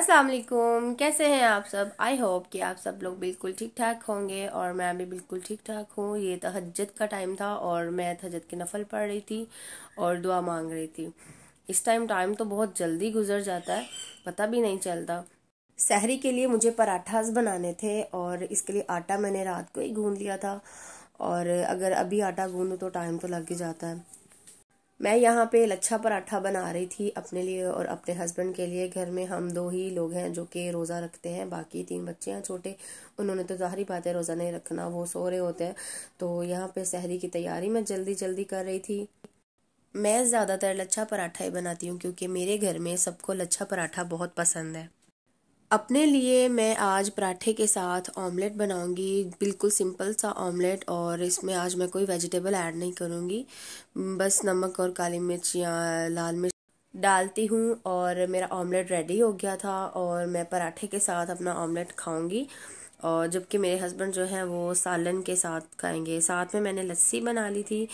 अस्सलाम वालेकुम कैसे हैं आप सब आई होप कि आप सब लोग बिल्कुल ठीक ठाक होंगे और मैं भी बिल्कुल ठीक ठाक हूँ ये तहजद का टाइम था और मैं तहजद की नफल पढ़ रही थी और दुआ मांग रही थी इस टाइम टाइम तो बहुत जल्दी गुजर जाता है पता भी नहीं चलता सहरी के लिए मुझे पराठास बनाने थे और इसके लिए आटा मैंने रात को ही गूंद लिया था और अगर अभी आटा गूंदो तो टाइम तो लग ही जाता है मैं यहाँ पे लच्छा पराठा बना रही थी अपने लिए और अपने हस्बैंड के लिए घर में हम दो ही लोग हैं जो कि रोज़ा रखते हैं बाकी तीन बच्चे हैं छोटे उन्होंने तो ज़ाहरी बात है रोज़ा नहीं रखना वो सो रहे होते हैं तो यहाँ पे शहरी की तैयारी मैं जल्दी जल्दी कर रही थी मैं ज़्यादातर लच्छा पराठा ही बनाती हूँ क्योंकि मेरे घर में सबको लच्छा पराठा बहुत पसंद है अपने लिए मैं आज पराठे के साथ ऑमलेट बनाऊंगी बिल्कुल सिंपल सा ऑमलेट और इसमें आज मैं कोई वेजिटेबल ऐड नहीं करूंगी बस नमक और काली मिर्च या लाल मिर्च डालती हूँ और मेरा ऑमलेट रेडी हो गया था और मैं पराठे के साथ अपना ऑमलेट खाऊंगी और जबकि मेरे हस्बैंड जो हैं वो सालन के साथ खाएंगे साथ में मैंने लस्सी बना ली थी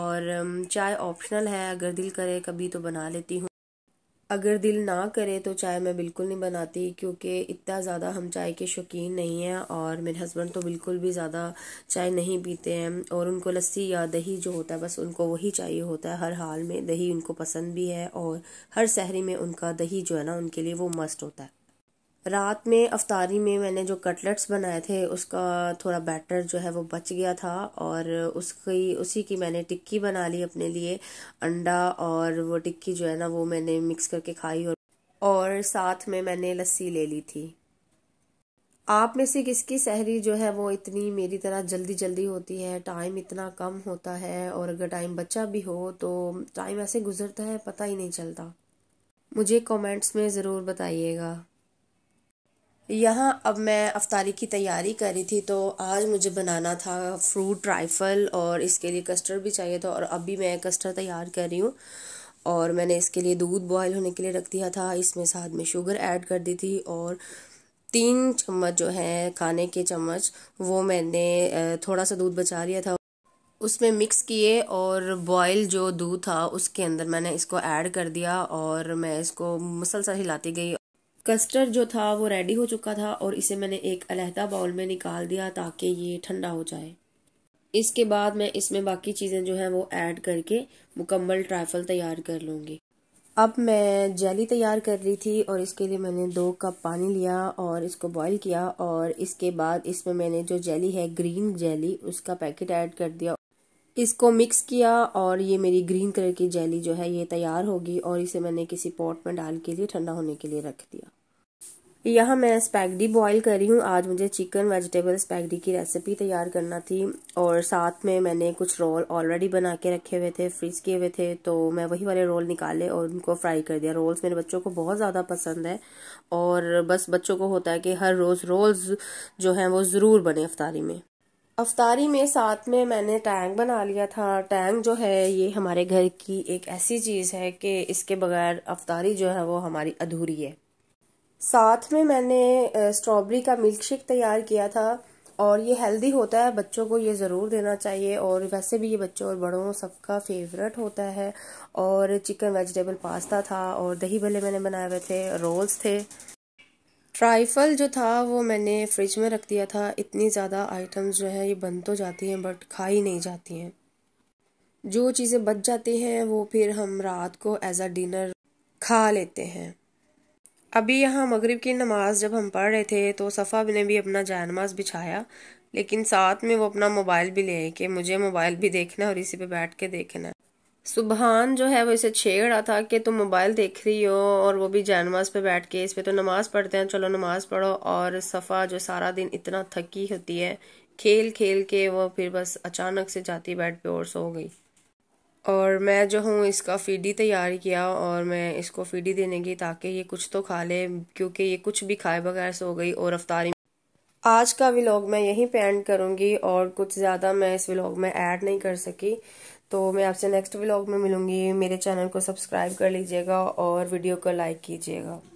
और चाय ऑप्शनल है अगर दिल करे कभी तो बना लेती हूँ अगर दिल ना करे तो चाय मैं बिल्कुल नहीं बनाती क्योंकि इतना ज़्यादा हम चाय के शौकीन नहीं हैं और मेरे हस्बैंड तो बिल्कुल भी ज़्यादा चाय नहीं पीते हैं और उनको लस्सी या दही जो होता है बस उनको वही चाहिए होता है हर हाल में दही उनको पसंद भी है और हर शहरी में उनका दही जो है ना उनके लिए वो मस्ट होता है रात में अफ्तारी में मैंने जो कटलेट्स बनाए थे उसका थोड़ा बैटर जो है वो बच गया था और उसकी उसी की मैंने टिक्की बना ली अपने लिए अंडा और वो टिक्की जो है ना वो मैंने मिक्स करके खाई और और साथ में मैंने लस्सी ले ली थी आप में से किसकी सहरी जो है वो इतनी मेरी तरह जल्दी जल्दी होती है टाइम इतना कम होता है और अगर टाइम बचा भी हो तो टाइम ऐसे गुजरता है पता ही नहीं चलता मुझे कमेंट्स में ज़रूर बताइएगा यहाँ अब मैं अफ्तारी की तैयारी कर रही थी तो आज मुझे बनाना था फ्रूट ट्राइफल और इसके लिए कस्टर्ड भी चाहिए था और अभी मैं कस्टर्ड तैयार कर रही हूँ और मैंने इसके लिए दूध बॉयल होने के लिए रख दिया था इसमें साथ में शुगर ऐड कर दी थी और तीन चम्मच जो है खाने के चम्मच वो मैंने थोड़ा सा दूध बचा लिया था उसमें मिक्स किए और बॉयल जो दूध था उसके अंदर मैंने इसको ऐड कर दिया और मैं इसको मसलसल हिलाती गई कस्टर्ड जो था वो रेडी हो चुका था और इसे मैंने एक अलहदा बाउल में निकाल दिया ताकि ये ठंडा हो जाए इसके बाद मैं इसमें बाकी चीज़ें जो हैं वो ऐड करके मुकम्मल ट्राइफल तैयार कर लूँगी अब मैं जेली तैयार कर रही थी और इसके लिए मैंने दो कप पानी लिया और इसको बॉईल किया और इसके बाद इसमें मैंने जो जेली है ग्रीन जेली उसका पैकेट ऐड कर दिया इसको मिक्स किया और ये मेरी ग्रीन कलर की जेली जो है ये तैयार होगी और इसे मैंने किसी पॉट में डाल के लिए ठंडा होने के लिए रख दिया यहाँ मैं स्पैगडी बॉईल कर रही हूँ आज मुझे चिकन वेजिटेबल स्पैगडी की रेसिपी तैयार करना थी और साथ में मैंने कुछ रोल ऑलरेडी बना के रखे हुए थे फ्रीज किए हुए थे तो मैं वही वाले रोल निकाले और उनको फ्राई कर दिया रोल्स मेरे बच्चों को बहुत ज़्यादा पसंद है और बस बच्चों को होता है कि हर रोज़ रोल्स जो हैं वो ज़रूर बने अफ्तारी में अफतारी में साथ में मैंने टैंक बना लिया था टैंक जो है ये हमारे घर की एक ऐसी चीज़ है कि इसके बगैर अफतारी जो है वो हमारी अधूरी है साथ में मैंने स्ट्रॉबेरी का मिल्क शेक तैयार किया था और ये हेल्दी होता है बच्चों को ये ज़रूर देना चाहिए और वैसे भी ये बच्चों और बड़ों सबका फेवरेट होता है और चिकन वेजिटेबल पास्ता था और दही भले मैंने बनाए हुए थे रोल्स थे ट्राइफल जो था वो मैंने फ्रिज में रख दिया था इतनी ज़्यादा आइटम्स जो है ये बन तो जाती हैं बट खाई नहीं जाती हैं जो चीज़ें बच जाती हैं वो फिर हम रात को एज आ डिनर खा लेते हैं अभी यहाँ मगरिब की नमाज़ जब हम पढ़ रहे थे तो सफ़ा ने भी अपना नमाज़ बिछाया लेकिन साथ में वो अपना मोबाइल भी ले कि मुझे मोबाइल भी देखना है और इसी पे बैठ के देखना है सुबहान जो है वो इसे छेड़ रहा था कि तुम मोबाइल देख रही हो और वो भी जानमाज पे बैठ के इस पर तो नमाज़ पढ़ते हैं चलो नमाज़ पढ़ो और सफ़ा जो सारा दिन इतना थकी होती है खेल खेल के वो फिर बस अचानक से जाती बेड पे और सो गई और मैं जो हूँ इसका फीडी तैयार किया और मैं इसको फीडी देने की ताकि ये कुछ तो खा ले क्योंकि ये कुछ भी खाए बगैर सो गई और रफ्तारी आज का व्लॉग मैं यहीं पे एंड करूँगी और कुछ ज़्यादा मैं इस व्लॉग में ऐड नहीं कर सकी तो मैं आपसे नेक्स्ट व्लॉग में मिलूँगी मेरे चैनल को सब्सक्राइब कर लीजिएगा और वीडियो को लाइक कीजिएगा